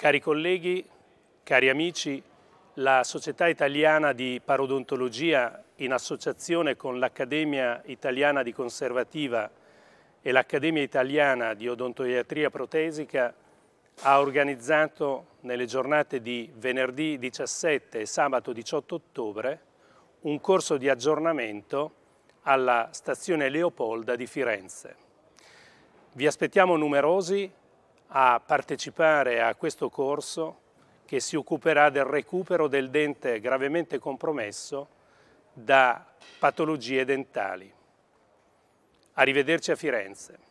Cari colleghi, cari amici, la Società Italiana di Parodontologia, in associazione con l'Accademia Italiana di Conservativa e l'Accademia Italiana di Odontoiatria Protesica, ha organizzato nelle giornate di venerdì 17 e sabato 18 ottobre un corso di aggiornamento alla stazione Leopolda di Firenze. Vi aspettiamo numerosi a partecipare a questo corso che si occuperà del recupero del dente gravemente compromesso da patologie dentali. Arrivederci a Firenze.